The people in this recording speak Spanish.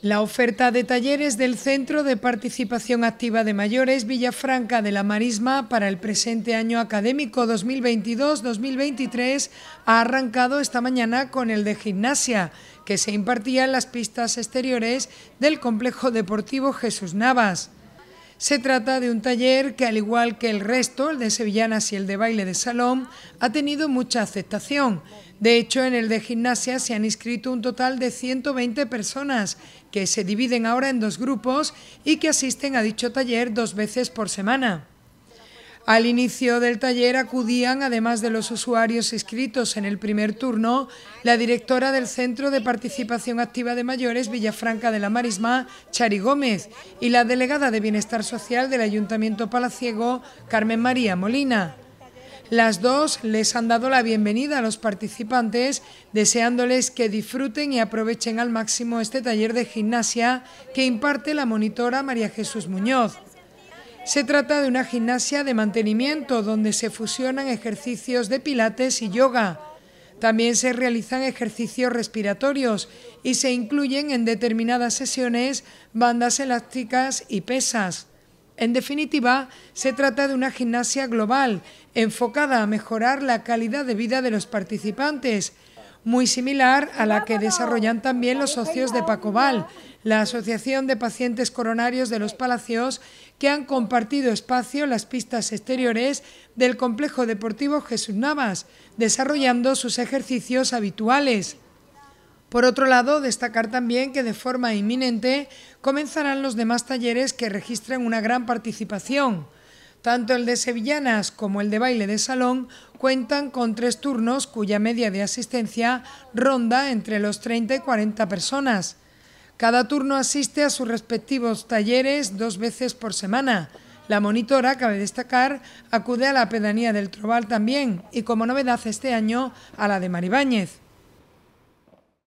La oferta de talleres del Centro de Participación Activa de Mayores Villafranca de la Marisma para el presente año académico 2022-2023 ha arrancado esta mañana con el de gimnasia, que se impartía en las pistas exteriores del Complejo Deportivo Jesús Navas. Se trata de un taller que, al igual que el resto, el de sevillanas y el de baile de salón, ha tenido mucha aceptación. De hecho, en el de gimnasia se han inscrito un total de 120 personas, que se dividen ahora en dos grupos y que asisten a dicho taller dos veces por semana. Al inicio del taller acudían, además de los usuarios inscritos en el primer turno, la directora del Centro de Participación Activa de Mayores Villafranca de la Marisma, Chari Gómez, y la delegada de Bienestar Social del Ayuntamiento Palaciego, Carmen María Molina. Las dos les han dado la bienvenida a los participantes, deseándoles que disfruten y aprovechen al máximo este taller de gimnasia que imparte la monitora María Jesús Muñoz. Se trata de una gimnasia de mantenimiento donde se fusionan ejercicios de pilates y yoga. También se realizan ejercicios respiratorios y se incluyen en determinadas sesiones bandas elásticas y pesas. En definitiva, se trata de una gimnasia global enfocada a mejorar la calidad de vida de los participantes, muy similar a la que desarrollan también los socios de Pacoval la Asociación de Pacientes Coronarios de los Palacios, que han compartido espacio las pistas exteriores del Complejo Deportivo Jesús Navas, desarrollando sus ejercicios habituales. Por otro lado, destacar también que de forma inminente comenzarán los demás talleres que registran una gran participación. Tanto el de sevillanas como el de baile de salón cuentan con tres turnos cuya media de asistencia ronda entre los 30 y 40 personas. Cada turno asiste a sus respectivos talleres dos veces por semana. La monitora, cabe destacar, acude a la pedanía del Trobal también y como novedad este año a la de Maribáñez.